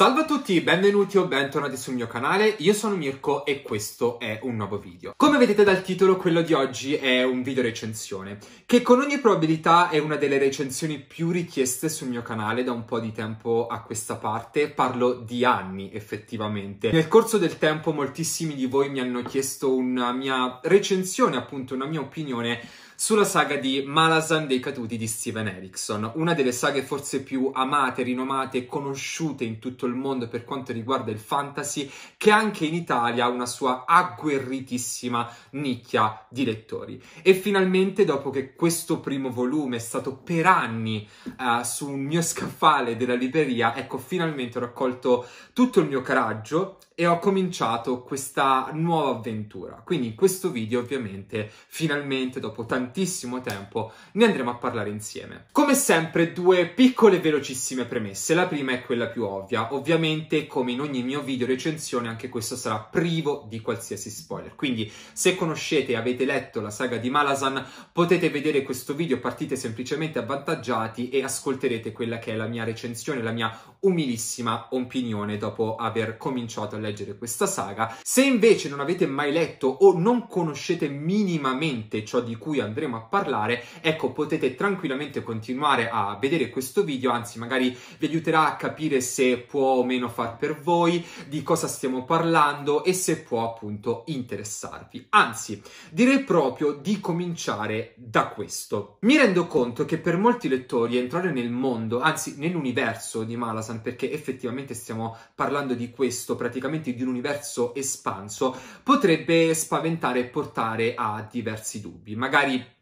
Salve a tutti, benvenuti o bentornati sul mio canale, io sono Mirko e questo è un nuovo video. Come vedete dal titolo, quello di oggi è un video recensione, che con ogni probabilità è una delle recensioni più richieste sul mio canale da un po' di tempo a questa parte, parlo di anni effettivamente. Nel corso del tempo moltissimi di voi mi hanno chiesto una mia recensione, appunto una mia opinione sulla saga di Malazan dei caduti di Steven Erickson, una delle saghe forse più amate, rinomate e conosciute in tutto il mondo per quanto riguarda il fantasy, che anche in Italia ha una sua agguerritissima nicchia di lettori. E finalmente, dopo che questo primo volume è stato per anni uh, eh, sul mio scaffale della libreria, ecco, finalmente ho raccolto tutto il mio coraggio, e ho cominciato questa nuova avventura. Quindi in questo video ovviamente finalmente dopo tantissimo tempo ne andremo a parlare insieme. Come sempre due piccole velocissime premesse. La prima è quella più ovvia. Ovviamente come in ogni mio video recensione anche questo sarà privo di qualsiasi spoiler. Quindi se conoscete e avete letto la saga di Malasan potete vedere questo video, partite semplicemente avvantaggiati e ascolterete quella che è la mia recensione, la mia umilissima opinione dopo aver cominciato a leggere questa saga. Se invece non avete mai letto o non conoscete minimamente ciò di cui andremo a parlare, ecco potete tranquillamente continuare a vedere questo video, anzi magari vi aiuterà a capire se può o meno far per voi, di cosa stiamo parlando e se può appunto interessarvi. Anzi, direi proprio di cominciare da questo. Mi rendo conto che per molti lettori entrare nel mondo, anzi nell'universo di Malas Rosen perché effettivamente stiamo parlando di questo, praticamente di un universo espanso, potrebbe spaventare e portare a diversi dubbi. Magari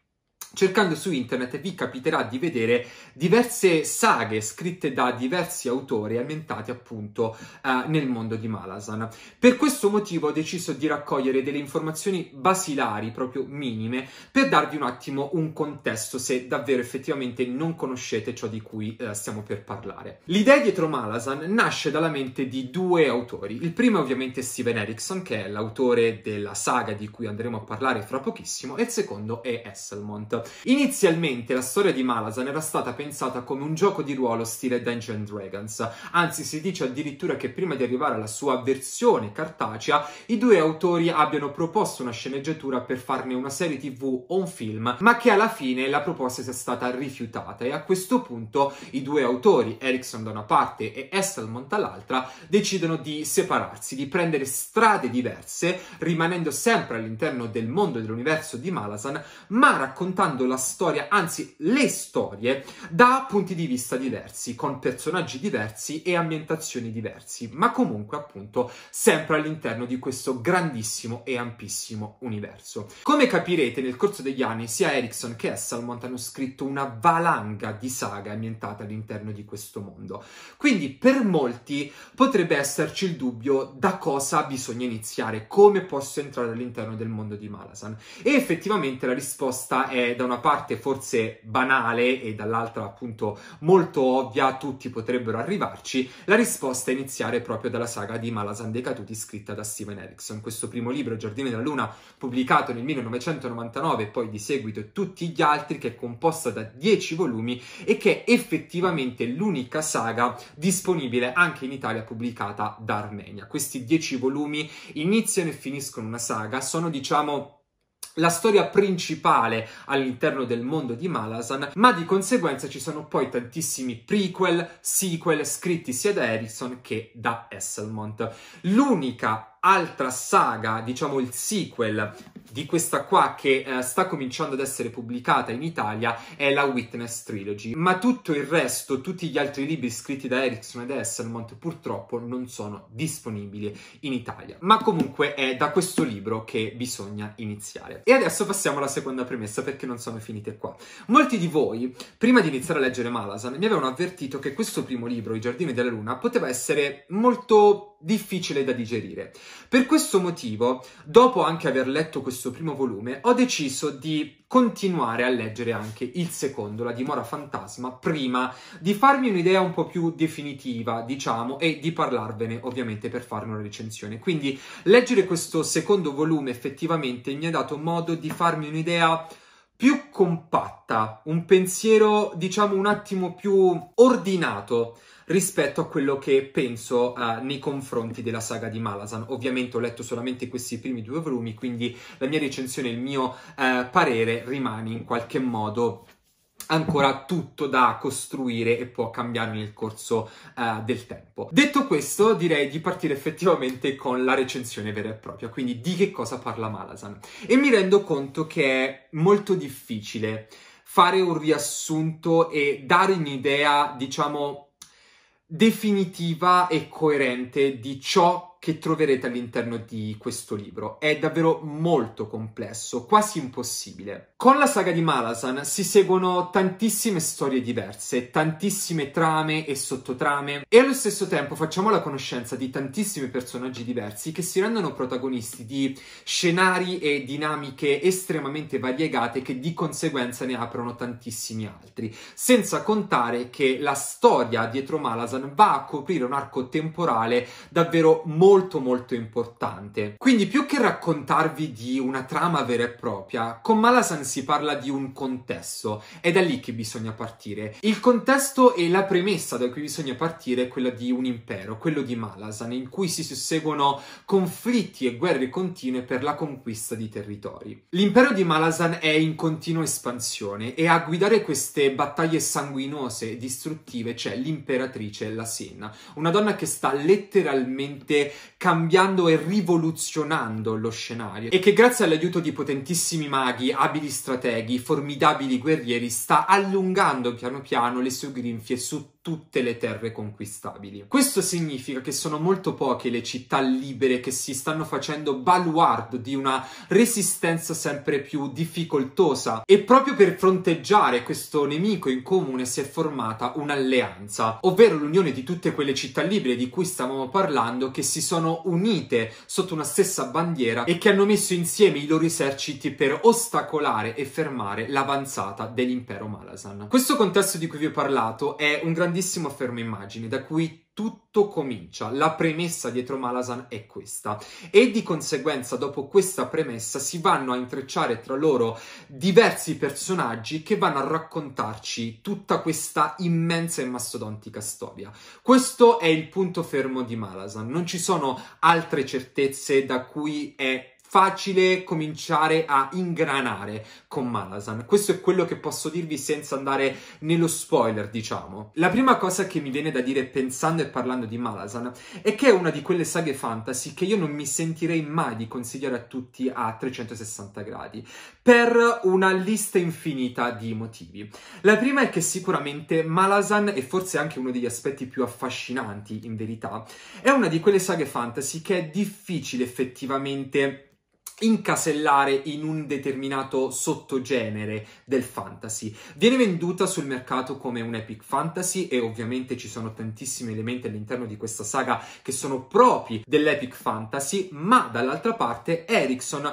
Cercando su internet vi capiterà di vedere diverse saghe scritte da diversi autori ambientati appunto eh, nel mondo di Malasan. Per questo motivo ho deciso di raccogliere delle informazioni basilari, proprio minime, per darvi un attimo un contesto se davvero effettivamente non conoscete ciò di cui eh, stiamo per parlare. L'idea dietro Malasan nasce dalla mente di due autori. Il primo è ovviamente Steven Erickson, che è l'autore della saga di cui andremo a parlare fra pochissimo, e il secondo è Esselmont. Inizialmente la storia di Malazan era stata pensata come un gioco di ruolo stile Dungeons Dragons, anzi si dice addirittura che prima di arrivare alla sua versione cartacea i due autori abbiano proposto una sceneggiatura per farne una serie tv o un film, ma che alla fine la proposta sia stata rifiutata e a questo punto i due autori, Erickson da una parte e Estelmont dall'altra, decidono di separarsi, di prendere strade diverse, rimanendo sempre all'interno del mondo e dell'universo di Malazan, ma raccontando raccontando la storia, anzi le storie, da punti di vista diversi, con personaggi diversi e ambientazioni diversi, ma comunque appunto sempre all'interno di questo grandissimo e ampissimo universo. Come capirete nel corso degli anni sia Erickson che Esselmont hanno scritto una valanga di saga ambientata all'interno di questo mondo. Quindi per molti potrebbe esserci il dubbio da cosa bisogna iniziare, come posso entrare all'interno del mondo di Malasan. E effettivamente la risposta è da una parte forse banale e dall'altra appunto molto ovvia, tutti potrebbero arrivarci, la risposta è iniziare proprio dalla saga di Malazan dei scritta da Steven Erickson. Questo primo libro, Giardino della Luna, pubblicato nel 1999 e poi di seguito tutti gli altri, che è composta da 10 volumi e che è effettivamente l'unica saga disponibile anche in Italia pubblicata da Armenia. Questi 10 volumi iniziano e finiscono una saga, sono diciamo la storia principale all'interno del mondo di Malasan, ma di conseguenza ci sono poi tantissimi prequel, sequel scritti sia da Erickson che da Esselmont. L'unica altra saga, diciamo il sequel di questa qua che eh, sta cominciando ad essere pubblicata in Italia è la Witness Trilogy, ma tutto il resto, tutti gli altri libri scritti da Erickson ed Esselmont purtroppo non sono disponibili in Italia. Ma comunque è da questo libro che bisogna iniziare. E adesso passiamo alla seconda premessa perché non sono finite qua. Molti di voi, prima di iniziare a leggere Malazan, mi avevano avvertito che questo primo libro, I giardini della luna, poteva essere molto difficile da digerire. Per questo motivo, dopo anche aver letto questo primo volume, ho deciso di continuare a leggere anche il secondo, La dimora fantasma, prima di farmi un'idea un po' più definitiva, diciamo, e di parlarvene ovviamente per farne una recensione. Quindi leggere questo secondo volume effettivamente mi ha dato modo di farmi un'idea più compatta, un pensiero diciamo un attimo più ordinato rispetto a quello che penso uh, nei confronti della saga di Malazan. Ovviamente ho letto solamente questi primi due volumi, quindi la mia recensione, il mio uh, parere rimane in qualche modo ancora tutto da costruire e può cambiare nel corso uh, del tempo. Detto questo, direi di partire effettivamente con la recensione vera e propria, quindi di che cosa parla Malazan. E mi rendo conto che è molto difficile fare un riassunto e dare un'idea, diciamo, definitiva e coerente di ciò che troverete all'interno di questo libro. È davvero molto complesso, quasi impossibile. Con la saga di Malasan si seguono tantissime storie diverse, tantissime trame e sottotrame e allo stesso tempo facciamo la conoscenza di tantissimi personaggi diversi che si rendono protagonisti di scenari e dinamiche estremamente variegate che di conseguenza ne aprono tantissimi altri, senza contare che la storia dietro Malasan va a coprire un arco temporale davvero molto molto molto importante. Quindi più che raccontarvi di una trama vera e propria, con Malasan si parla di un contesto, è da lì che bisogna partire. Il contesto e la premessa da cui bisogna partire è quella di un impero, quello di Malasan, in cui si susseguono conflitti e guerre continue per la conquista di territori. L'impero di Malasan è in continua espansione e a guidare queste battaglie sanguinose e distruttive c'è l'imperatrice La Senna, una donna che sta letteralmente cambiando e rivoluzionando lo scenario e che grazie all'aiuto di potentissimi maghi, abili strateghi, formidabili guerrieri sta allungando piano piano le sue grinfie su tutte le terre conquistabili. Questo significa che sono molto poche le città libere che si stanno facendo baluardo di una resistenza sempre più difficoltosa e proprio per fronteggiare questo nemico in comune si è formata un'alleanza, ovvero l'unione di tutte quelle città libere di cui stavamo parlando che si sono unite sotto una stessa bandiera e che hanno messo insieme i loro eserciti per ostacolare e fermare l'avanzata dell'impero Malasan. Questo contesto di cui vi ho parlato è un grande grandissimo fermoimmagine da cui tutto comincia. La premessa dietro Malasan è questa e di conseguenza dopo questa premessa si vanno a intrecciare tra loro diversi personaggi che vanno a raccontarci tutta questa immensa e mastodontica storia. Questo è il punto fermo di Malasan, non ci sono altre certezze da cui è facile cominciare a ingranare con Malazan. Questo è quello che posso dirvi senza andare nello spoiler, diciamo. La prima cosa che mi viene da dire pensando e parlando di Malazan è che è una di quelle saghe fantasy che io non mi sentirei mai di consigliare a tutti a 360 gradi per una lista infinita di motivi. La prima è che sicuramente Malazan, e forse anche uno degli aspetti più affascinanti in verità, è una di quelle saghe fantasy che è difficile effettivamente incasellare in un determinato sottogenere del fantasy. Viene venduta sul mercato come un epic fantasy e ovviamente ci sono tantissimi elementi all'interno di questa saga che sono propri dell'epic fantasy, ma dall'altra parte Erickson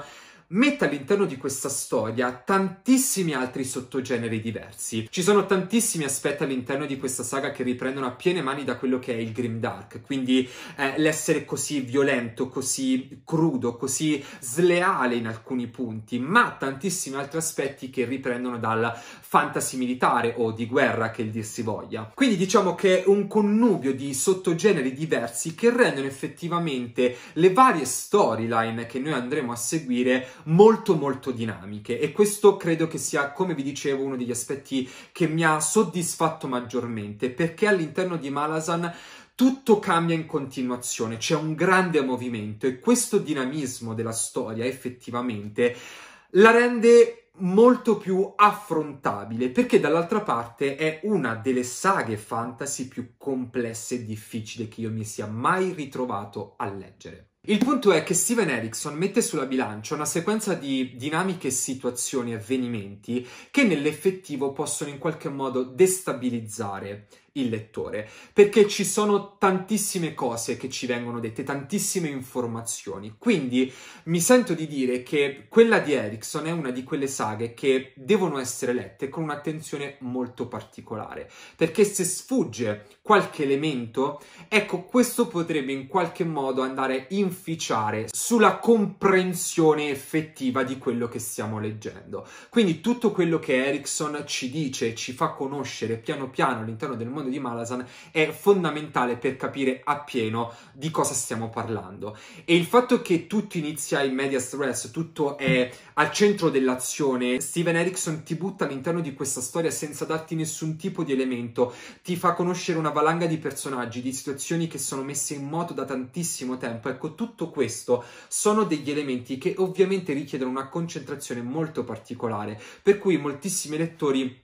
mette all'interno di questa storia tantissimi altri sottogeneri diversi. Ci sono tantissimi aspetti all'interno di questa saga che riprendono a piene mani da quello che è il Grim Dark, quindi eh, l'essere così violento, così crudo, così sleale in alcuni punti, ma tantissimi altri aspetti che riprendono dal fantasy militare o di guerra che il dir si voglia. Quindi diciamo che è un connubio di sottogeneri diversi che rendono effettivamente le varie storyline che noi andremo a seguire molto molto dinamiche e questo credo che sia, come vi dicevo, uno degli aspetti che mi ha soddisfatto maggiormente perché all'interno di Malasan tutto cambia in continuazione, c'è un grande movimento e questo dinamismo della storia effettivamente la rende molto più affrontabile perché dall'altra parte è una delle saghe fantasy più complesse e difficili che io mi sia mai ritrovato a leggere. Il punto è che Steven Erickson mette sulla bilancia una sequenza di dinamiche, situazioni e avvenimenti che nell'effettivo possono in qualche modo destabilizzare il lettore, perché ci sono tantissime cose che ci vengono dette, tantissime informazioni. Quindi mi sento di dire che quella di Erickson è una di quelle saghe che devono essere lette con un'attenzione molto particolare, perché se sfugge qualche elemento, ecco, questo potrebbe in qualche modo andare a inficiare sulla comprensione effettiva di quello che stiamo leggendo. Quindi tutto quello che Erickson ci dice, ci fa conoscere piano piano all'interno del mondo mondo di Malazan è fondamentale per capire appieno di cosa stiamo parlando. E il fatto che tutto inizia in media stress, tutto è al centro dell'azione, Steven Erickson ti butta all'interno di questa storia senza darti nessun tipo di elemento, ti fa conoscere una valanga di personaggi, di situazioni che sono messe in moto da tantissimo tempo. Ecco, tutto questo sono degli elementi che ovviamente richiedono una concentrazione molto particolare, per cui moltissimi lettori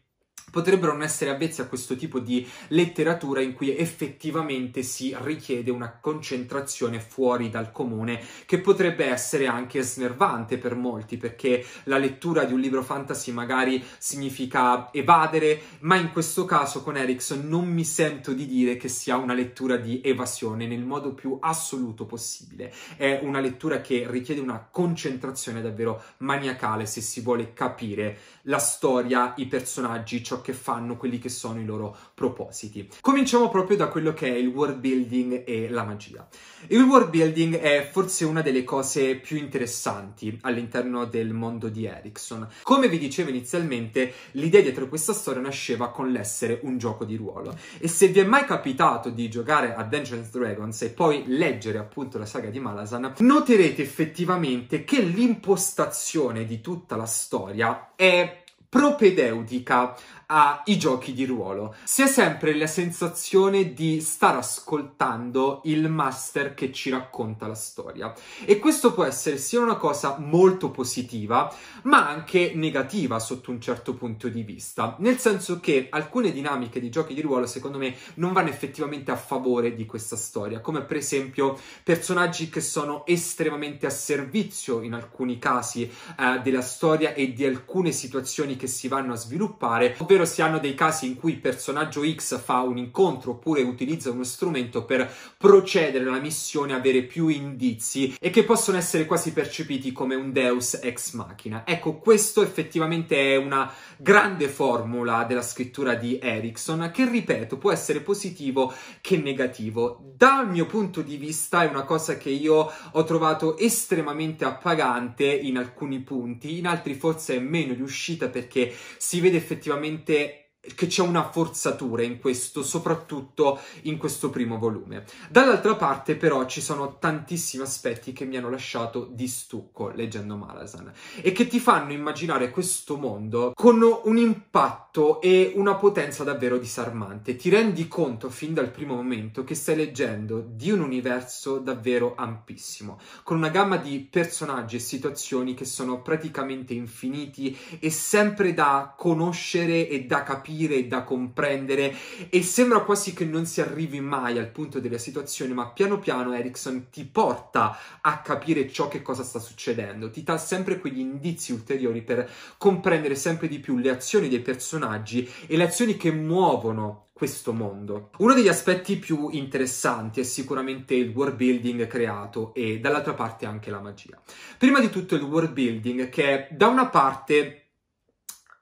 potrebbero non essere avvezzi a questo tipo di letteratura in cui effettivamente si richiede una concentrazione fuori dal comune che potrebbe essere anche snervante per molti perché la lettura di un libro fantasy magari significa evadere, ma in questo caso con Erickson non mi sento di dire che sia una lettura di evasione nel modo più assoluto possibile. È una lettura che richiede una concentrazione davvero maniacale se si vuole capire la storia, i personaggi, ciò che fanno, quelli che sono i loro propositi. Cominciamo proprio da quello che è il world building e la magia. Il world building è forse una delle cose più interessanti all'interno del mondo di Erickson. Come vi dicevo inizialmente, l'idea dietro questa storia nasceva con l'essere un gioco di ruolo. E se vi è mai capitato di giocare a Dungeons Dragons e poi leggere appunto la saga di Malazan, noterete effettivamente che l'impostazione di tutta la storia è propedeutica ai giochi di ruolo. Si è sempre la sensazione di star ascoltando il master che ci racconta la storia e questo può essere sia una cosa molto positiva ma anche negativa sotto un certo punto di vista, nel senso che alcune dinamiche di giochi di ruolo secondo me non vanno effettivamente a favore di questa storia, come per esempio personaggi che sono estremamente a servizio in alcuni casi eh, della storia e di alcune situazioni che si vanno a sviluppare, ovvero ovvero si hanno dei casi in cui il personaggio X fa un incontro oppure utilizza uno strumento per procedere alla missione, avere più indizi e che possono essere quasi percepiti come un deus ex machina. Ecco, questo effettivamente è una grande formula della scrittura di Erickson che, ripeto, può essere positivo che negativo. Dal mio punto di vista è una cosa che io ho trovato estremamente appagante in alcuni punti, in altri forse è meno riuscita perché si vede effettivamente veramente che c'è una forzatura in questo, soprattutto in questo primo volume. Dall'altra parte, però, ci sono tantissimi aspetti che mi hanno lasciato di stucco leggendo Malazan e che ti fanno immaginare questo mondo con un impatto e una potenza davvero disarmante. Ti rendi conto fin dal primo momento che stai leggendo di un universo davvero ampissimo, con una gamma di personaggi e situazioni che sono praticamente infiniti e sempre da conoscere e da capire capire, da comprendere e sembra quasi che non si arrivi mai al punto della situazione, ma piano piano Erickson ti porta a capire ciò che cosa sta succedendo, ti dà sempre quegli indizi ulteriori per comprendere sempre di più le azioni dei personaggi e le azioni che muovono questo mondo. Uno degli aspetti più interessanti è sicuramente il world building creato e dall'altra parte anche la magia. Prima di tutto il world building che è da una parte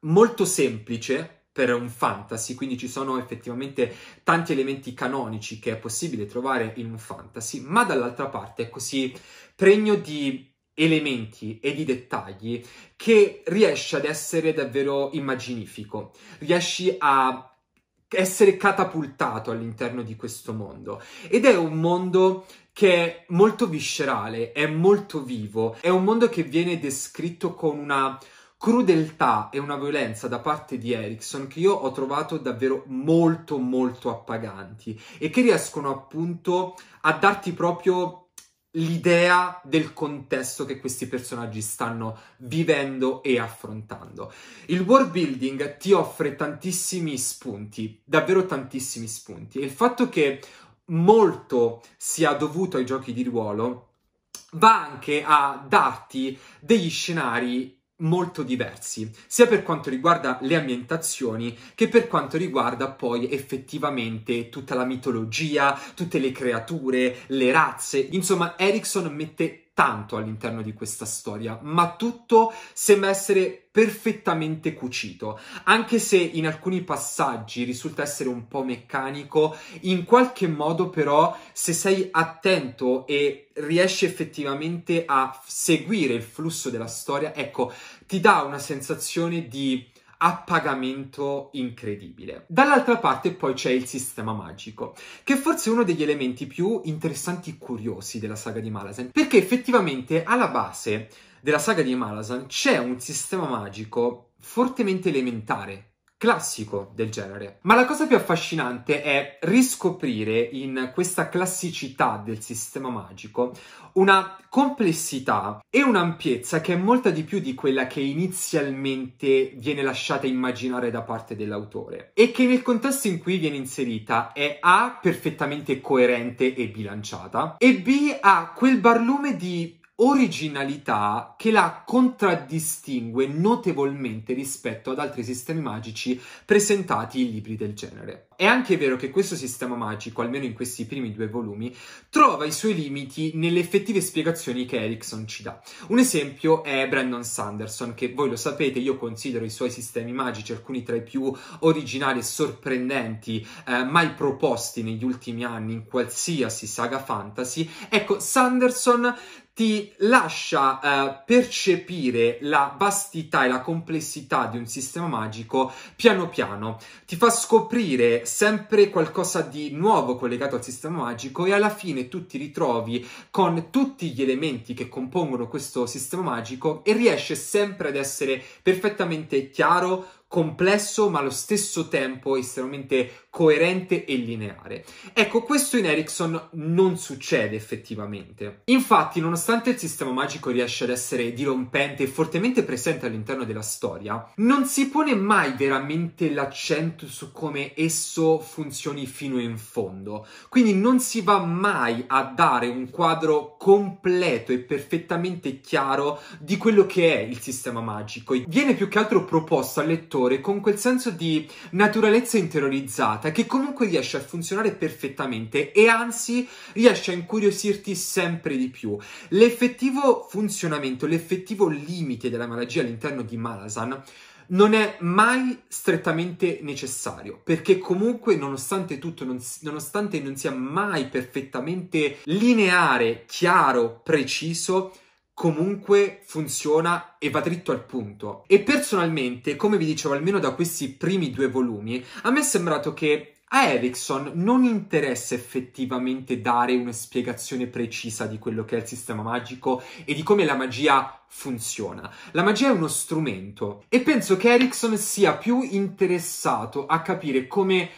molto semplice per un fantasy, quindi ci sono effettivamente tanti elementi canonici che è possibile trovare in un fantasy, ma dall'altra parte è così pregno di elementi e di dettagli che riesce ad essere davvero immaginifico, riesci a essere catapultato all'interno di questo mondo ed è un mondo che è molto viscerale, è molto vivo, è un mondo che viene descritto con una crudeltà e una violenza da parte di Erickson che io ho trovato davvero molto molto appaganti e che riescono appunto a darti proprio l'idea del contesto che questi personaggi stanno vivendo e affrontando. Il world building ti offre tantissimi spunti, davvero tantissimi spunti, e il fatto che molto sia dovuto ai giochi di ruolo va anche a darti degli scenari molto diversi, sia per quanto riguarda le ambientazioni che per quanto riguarda poi effettivamente tutta la mitologia, tutte le creature, le razze. Insomma, Erickson mette tanto all'interno di questa storia, ma tutto sembra essere perfettamente cucito, anche se in alcuni passaggi risulta essere un po' meccanico, in qualche modo però se sei attento e riesci effettivamente a seguire il flusso della storia, ecco, ti dà una sensazione di appagamento incredibile. Dall'altra parte poi c'è il sistema magico, che è forse uno degli elementi più interessanti e curiosi della saga di Malazan, perché effettivamente alla base della saga di Malazan c'è un sistema magico fortemente elementare classico del genere. Ma la cosa più affascinante è riscoprire in questa classicità del sistema magico una complessità e un'ampiezza che è molta di più di quella che inizialmente viene lasciata immaginare da parte dell'autore e che nel contesto in cui viene inserita è A perfettamente coerente e bilanciata e B ha quel barlume di originalità che la contraddistingue notevolmente rispetto ad altri sistemi magici presentati in libri del genere. È anche vero che questo sistema magico, almeno in questi primi due volumi, trova i suoi limiti nelle effettive spiegazioni che Erickson ci dà. Un esempio è Brandon Sanderson, che voi lo sapete, io considero i suoi sistemi magici alcuni tra i più originali e sorprendenti eh, mai proposti negli ultimi anni in qualsiasi saga fantasy. Ecco, Sanderson ti lascia eh, percepire la vastità e la complessità di un sistema magico piano piano, ti fa scoprire sempre qualcosa di nuovo collegato al sistema magico e alla fine tu ti ritrovi con tutti gli elementi che compongono questo sistema magico e riesce sempre ad essere perfettamente chiaro, complesso ma allo stesso tempo estremamente coerente e lineare. Ecco, questo in Ericsson non succede effettivamente. Infatti, nonostante il sistema magico riesce ad essere dirompente e fortemente presente all'interno della storia, non si pone mai veramente l'accento su come esso funzioni fino in fondo. Quindi non si va mai a dare un quadro completo e perfettamente chiaro di quello che è il sistema magico. Viene più che altro proposto al lettore autore con quel senso di naturalezza interiorizzata che comunque riesce a funzionare perfettamente e anzi riesce a incuriosirti sempre di più. L'effettivo funzionamento, l'effettivo limite della malagia all'interno di Malasan non è mai strettamente necessario, perché comunque nonostante tutto, non, nonostante non sia mai perfettamente lineare, chiaro, preciso, comunque funziona e va dritto al punto. E personalmente, come vi dicevo almeno da questi primi due volumi, a me è sembrato che a Ericsson non interessa effettivamente dare una spiegazione precisa di quello che è il sistema magico e di come la magia funziona. La magia è uno strumento e penso che Ericsson sia più interessato a capire come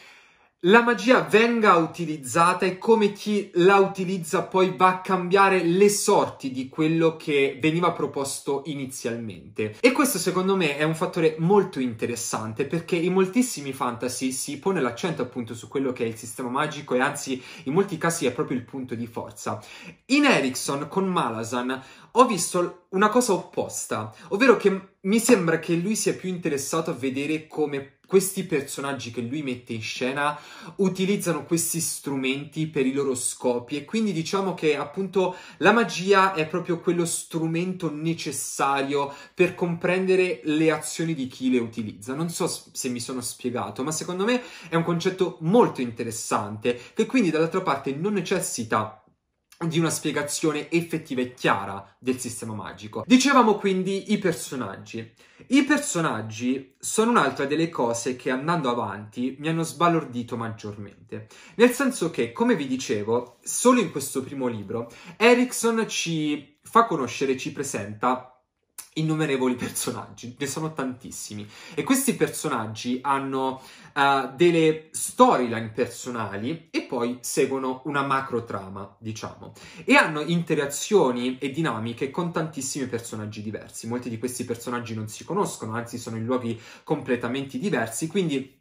la magia venga utilizzata e come chi la utilizza poi va a cambiare le sorti di quello che veniva proposto inizialmente. E questo secondo me è un fattore molto interessante perché in moltissimi fantasy si pone l'accento appunto su quello che è il sistema magico e anzi in molti casi è proprio il punto di forza. In Erickson con Malazan ho visto una cosa opposta, ovvero che mi sembra che lui sia più interessato a vedere come questi personaggi che lui mette in scena utilizzano questi strumenti per i loro scopi e quindi diciamo che appunto la magia è proprio quello strumento necessario per comprendere le azioni di chi le utilizza. Non so se mi sono spiegato, ma secondo me è un concetto molto interessante che quindi dall'altra parte non necessita di una spiegazione effettiva e chiara del sistema magico. Dicevamo quindi i personaggi. I personaggi sono un'altra delle cose che andando avanti mi hanno sbalordito maggiormente. Nel senso che, come vi dicevo, solo in questo primo libro Erickson ci fa conoscere, ci presenta innumerevoli personaggi, ne sono tantissimi e questi personaggi hanno uh, delle storyline personali e poi seguono una macro trama, diciamo, e hanno interazioni e dinamiche con tantissimi personaggi diversi. Molti di questi personaggi non si conoscono, anzi sono in luoghi completamente diversi, quindi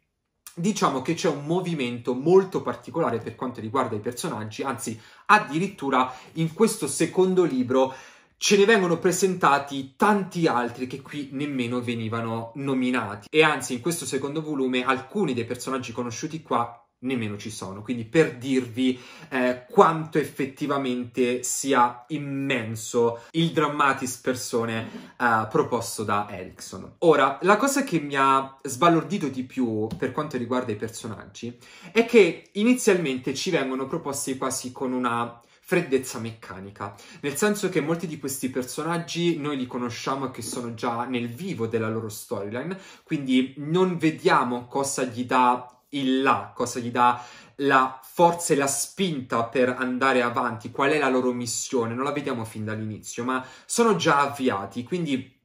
diciamo che c'è un movimento molto particolare per quanto riguarda i personaggi, anzi addirittura in questo secondo libro ce ne vengono presentati tanti altri che qui nemmeno venivano nominati e anzi in questo secondo volume alcuni dei personaggi conosciuti qua nemmeno ci sono, quindi per dirvi eh, quanto effettivamente sia immenso il drammatis persone eh, proposto da Erickson. Ora, la cosa che mi ha sbalordito di più per quanto riguarda i personaggi è che inizialmente ci vengono proposti quasi con una freddezza meccanica, nel senso che molti di questi personaggi noi li conosciamo che sono già nel vivo della loro storyline, quindi non vediamo cosa gli dà il là, cosa gli dà la forza e la spinta per andare avanti, qual è la loro missione, non la vediamo fin dall'inizio, ma sono già avviati, quindi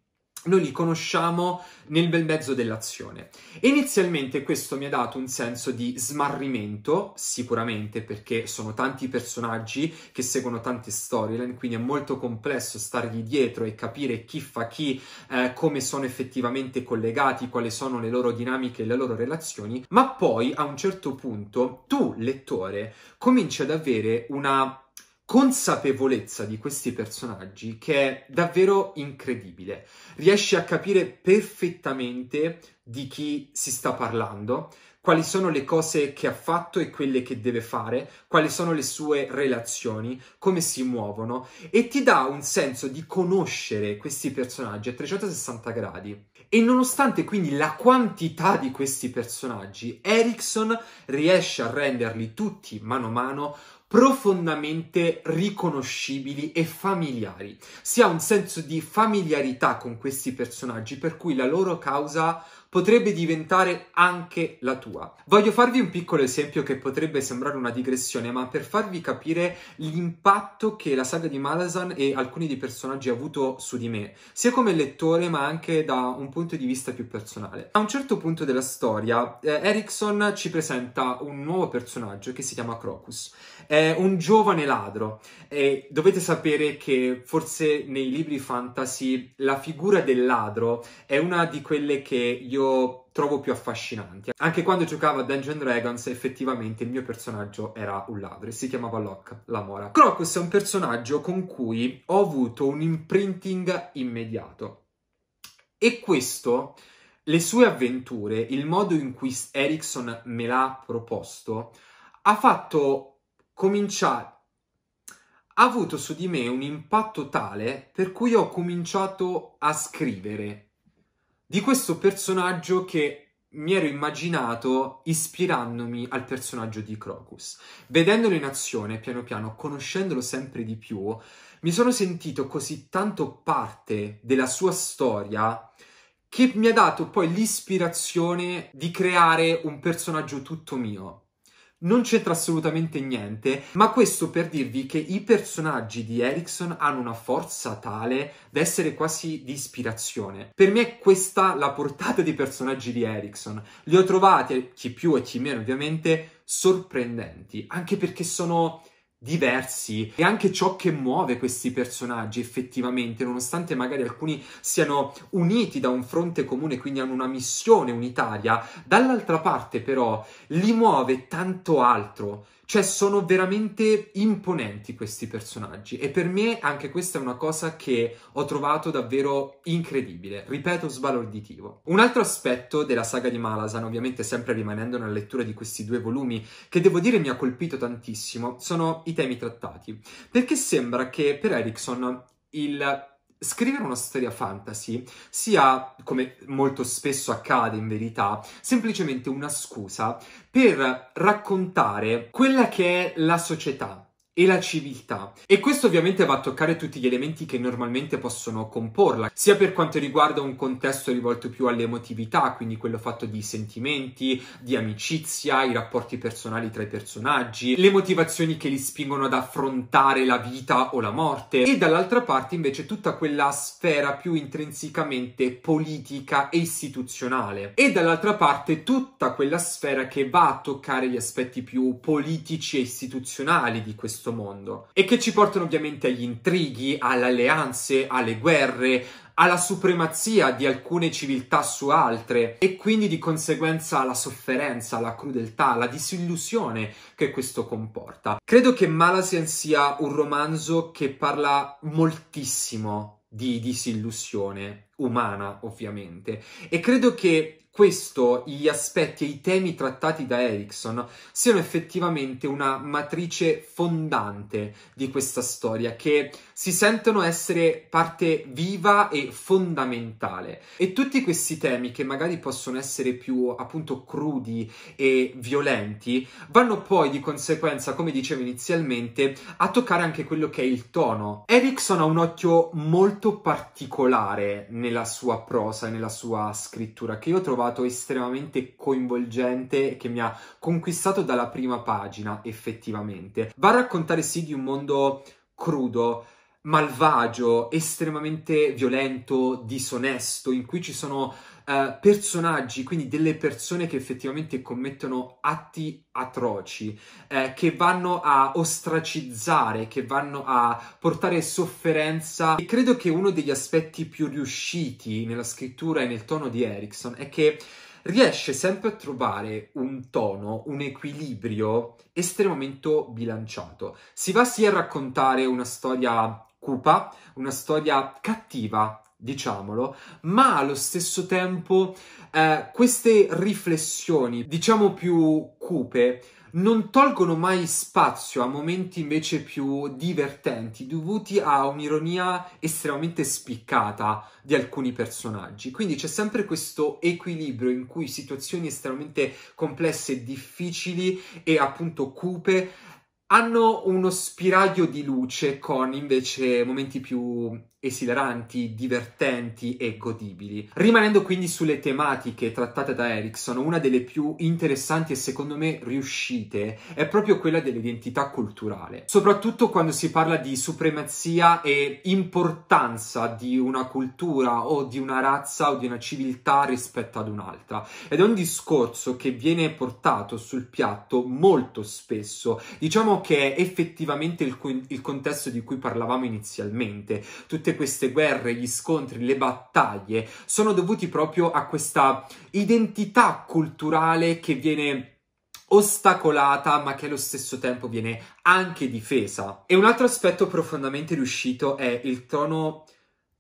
noi li conosciamo nel bel mezzo dell'azione. Inizialmente questo mi ha dato un senso di smarrimento, sicuramente perché sono tanti personaggi che seguono tante storyline, quindi è molto complesso stargli dietro e capire chi fa chi, eh, come sono effettivamente collegati, quali sono le loro dinamiche e le loro relazioni, ma poi a un certo punto tu, lettore, cominci ad avere una consapevolezza di questi personaggi che è davvero incredibile. Riesce a capire perfettamente di chi si sta parlando, quali sono le cose che ha fatto e quelle che deve fare, quali sono le sue relazioni, come si muovono e ti dà un senso di conoscere questi personaggi a 360 gradi. E nonostante quindi la quantità di questi personaggi, Erickson riesce a renderli tutti mano a mano profondamente riconoscibili e familiari. Si ha un senso di familiarità con questi personaggi, per cui la loro causa potrebbe diventare anche la tua. Voglio farvi un piccolo esempio che potrebbe sembrare una digressione, ma per farvi capire l'impatto che la saga di Malazan e alcuni dei personaggi ha avuto su di me, sia come lettore ma anche da un punto di vista più personale. A un certo punto della storia, eh, Erickson ci presenta un nuovo personaggio che si chiama Crocus. È un giovane ladro e dovete sapere che forse nei libri fantasy la figura del ladro è una di quelle che io trovo, più affascinanti. Anche quando giocavo a Dungeon Dragons, effettivamente il mio personaggio era un ladro e si chiamava Locke, la mora. Crocus è un personaggio con cui ho avuto un imprinting immediato. E questo, le sue avventure, il modo in cui Erickson me l'ha proposto, ha fatto cominciare ha avuto su di me un impatto tale per cui ho cominciato a scrivere di questo personaggio che mi ero immaginato ispirandomi al personaggio di Crocus. Vedendolo in azione, piano piano, conoscendolo sempre di più, mi sono sentito così tanto parte della sua storia che mi ha dato poi l'ispirazione di creare un personaggio tutto mio. Non c'entra assolutamente niente, ma questo per dirvi che i personaggi di Erickson hanno una forza tale da essere quasi di ispirazione. Per me è questa la portata dei personaggi di Erickson. Li ho trovati, chi più e chi meno ovviamente, sorprendenti, anche perché sono diversi e anche ciò che muove questi personaggi effettivamente, nonostante magari alcuni siano uniti da un fronte comune, quindi hanno una missione unitaria, dall'altra parte però li muove tanto altro cioè, sono veramente imponenti questi personaggi e per me anche questa è una cosa che ho trovato davvero incredibile, ripeto, sbalorditivo. Un altro aspetto della saga di Malasan, ovviamente sempre rimanendo nella lettura di questi due volumi, che devo dire mi ha colpito tantissimo, sono i temi trattati, perché sembra che per Erickson il scrivere una storia fantasy sia, come molto spesso accade in verità, semplicemente una scusa per raccontare quella che è la società, e la civiltà. E questo ovviamente va a toccare tutti gli elementi che normalmente possono comporla, sia per quanto riguarda un contesto rivolto più all'emotività, quindi quello fatto di sentimenti, di amicizia, i rapporti personali tra i personaggi, le motivazioni che li spingono ad affrontare la vita o la morte, e dall'altra parte invece tutta quella sfera più intrinsecamente politica e istituzionale, e dall'altra parte tutta quella sfera che va a toccare gli aspetti più politici e istituzionali di questo questo mondo e che ci portano ovviamente agli intrighi, alle alleanze, alle guerre, alla supremazia di alcune civiltà su altre e quindi di conseguenza alla sofferenza, alla crudeltà, alla disillusione che questo comporta. Credo che Malasian sia un romanzo che parla moltissimo di disillusione umana, ovviamente, e credo che questo, gli aspetti e i temi trattati da Erickson siano effettivamente una matrice fondante di questa storia, che si sentono essere parte viva e fondamentale. E tutti questi temi, che magari possono essere più appunto crudi e violenti, vanno poi di conseguenza, come dicevo inizialmente, a toccare anche quello che è il tono. Erickson ha un occhio molto particolare nella sua prosa e nella sua scrittura, che io trovo trovato estremamente coinvolgente e che mi ha conquistato dalla prima pagina, effettivamente. Va a raccontare sì di un mondo crudo, malvagio, estremamente violento, disonesto, in cui ci sono eh, personaggi, quindi delle persone che effettivamente commettono atti atroci, eh, che vanno a ostracizzare, che vanno a portare sofferenza. E credo che uno degli aspetti più riusciti nella scrittura e nel tono di Erickson è che riesce sempre a trovare un tono, un equilibrio estremamente bilanciato. Si va sia a raccontare una storia cupa, una storia cattiva, diciamolo, ma allo stesso tempo eh, queste riflessioni, diciamo più cupe, non tolgono mai spazio a momenti invece più divertenti, dovuti a un'ironia estremamente spiccata di alcuni personaggi. Quindi c'è sempre questo equilibrio in cui situazioni estremamente complesse, difficili e appunto cupe hanno uno spiraglio di luce con invece momenti più esilaranti, divertenti e godibili. Rimanendo quindi sulle tematiche trattate da Erickson, una delle più interessanti e secondo me riuscite è proprio quella dell'identità culturale, soprattutto quando si parla di supremazia e importanza di una cultura o di una razza o di una civiltà rispetto ad un'altra. Ed è un discorso che viene portato sul piatto molto spesso, diciamo che è effettivamente il, il contesto di cui parlavamo inizialmente. Tutte queste guerre, gli scontri, le battaglie sono dovuti proprio a questa identità culturale che viene ostacolata ma che allo stesso tempo viene anche difesa. E un altro aspetto profondamente riuscito è il tono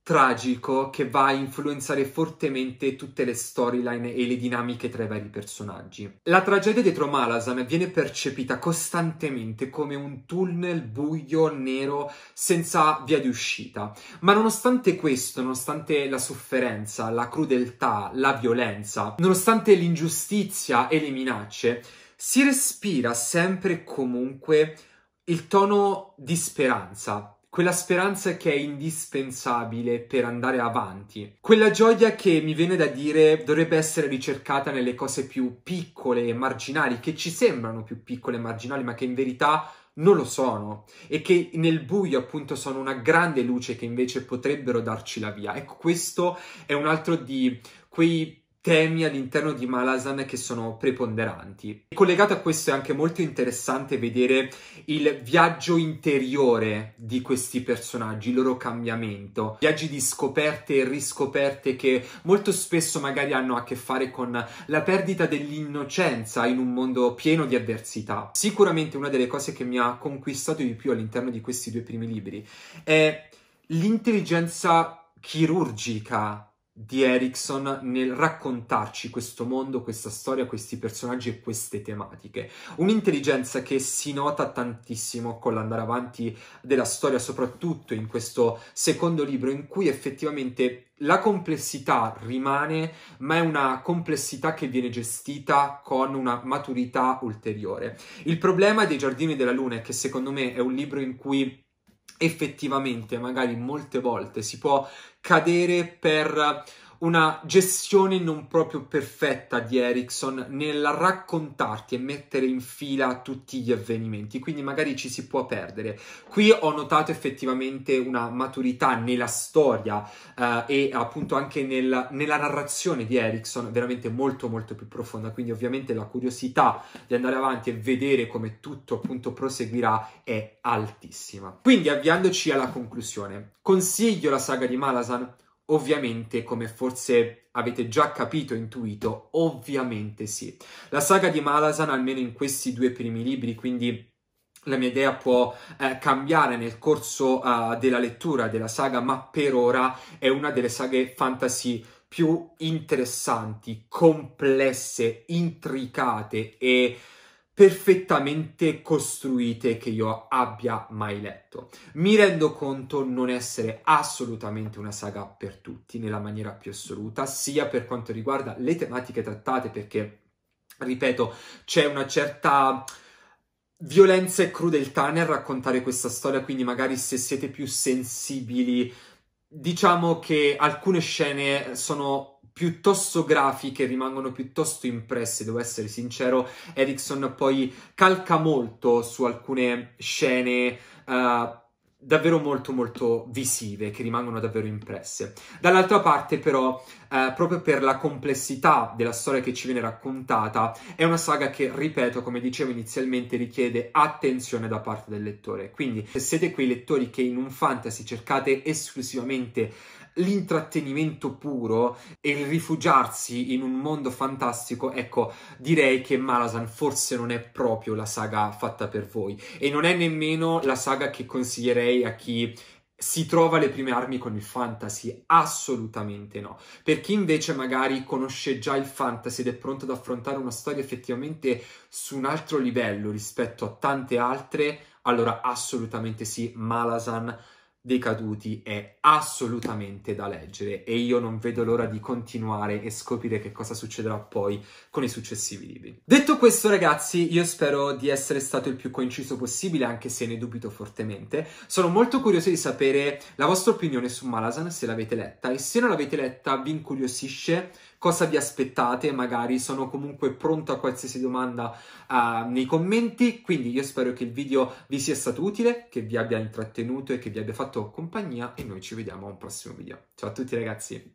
tragico che va a influenzare fortemente tutte le storyline e le dinamiche tra i vari personaggi. La tragedia dietro Malasan viene percepita costantemente come un tunnel buio, nero, senza via di uscita. Ma nonostante questo, nonostante la sofferenza, la crudeltà, la violenza, nonostante l'ingiustizia e le minacce, si respira sempre e comunque il tono di speranza, quella speranza che è indispensabile per andare avanti, quella gioia che mi viene da dire dovrebbe essere ricercata nelle cose più piccole e marginali, che ci sembrano più piccole e marginali, ma che in verità non lo sono e che nel buio appunto sono una grande luce che invece potrebbero darci la via. Ecco, questo è un altro di quei temi all'interno di Malasan che sono preponderanti. E Collegato a questo è anche molto interessante vedere il viaggio interiore di questi personaggi, il loro cambiamento, viaggi di scoperte e riscoperte che molto spesso magari hanno a che fare con la perdita dell'innocenza in un mondo pieno di avversità. Sicuramente una delle cose che mi ha conquistato di più all'interno di questi due primi libri è l'intelligenza chirurgica di Erickson nel raccontarci questo mondo, questa storia, questi personaggi e queste tematiche. Un'intelligenza che si nota tantissimo con l'andare avanti della storia, soprattutto in questo secondo libro in cui effettivamente la complessità rimane, ma è una complessità che viene gestita con una maturità ulteriore. Il problema dei Giardini della Luna è che secondo me è un libro in cui effettivamente magari molte volte si può cadere per una gestione non proprio perfetta di Ericsson nel raccontarti e mettere in fila tutti gli avvenimenti, quindi magari ci si può perdere. Qui ho notato effettivamente una maturità nella storia eh, e appunto anche nel, nella narrazione di Ericsson veramente molto molto più profonda, quindi ovviamente la curiosità di andare avanti e vedere come tutto appunto proseguirà è altissima. Quindi avviandoci alla conclusione, consiglio la saga di Malazan? Ovviamente, come forse avete già capito intuito, ovviamente sì. La saga di Malasan, almeno in questi due primi libri, quindi la mia idea può eh, cambiare nel corso uh, della lettura della saga, ma per ora è una delle saghe fantasy più interessanti, complesse, intricate e perfettamente costruite che io abbia mai letto. Mi rendo conto non essere assolutamente una saga per tutti nella maniera più assoluta, sia per quanto riguarda le tematiche trattate, perché, ripeto, c'è una certa violenza e crudeltà nel raccontare questa storia, quindi magari se siete più sensibili, diciamo che alcune scene sono piuttosto grafiche, rimangono piuttosto impresse, devo essere sincero. Erickson poi calca molto su alcune scene. Uh, davvero molto molto visive che rimangono davvero impresse. Dall'altra parte però, eh, proprio per la complessità della storia che ci viene raccontata, è una saga che, ripeto, come dicevo inizialmente, richiede attenzione da parte del lettore. Quindi, se siete quei lettori che in un fantasy cercate esclusivamente l'intrattenimento puro e il rifugiarsi in un mondo fantastico, ecco, direi che Malasan forse non è proprio la saga fatta per voi e non è nemmeno la saga che consiglierei a chi si trova le prime armi con il fantasy? Assolutamente no. Per chi invece magari conosce già il fantasy ed è pronto ad affrontare una storia effettivamente su un altro livello rispetto a tante altre, allora assolutamente sì, Malasan dei caduti è assolutamente da leggere e io non vedo l'ora di continuare e scoprire che cosa succederà poi con i successivi libri. Detto questo ragazzi, io spero di essere stato il più coinciso possibile anche se ne dubito fortemente. Sono molto curioso di sapere la vostra opinione su Malasan, se l'avete letta e se non l'avete letta vi incuriosisce cosa vi aspettate, magari sono comunque pronto a qualsiasi domanda uh, nei commenti, quindi io spero che il video vi sia stato utile, che vi abbia intrattenuto e che vi abbia fatto compagnia e noi ci vediamo a un prossimo video. Ciao a tutti ragazzi!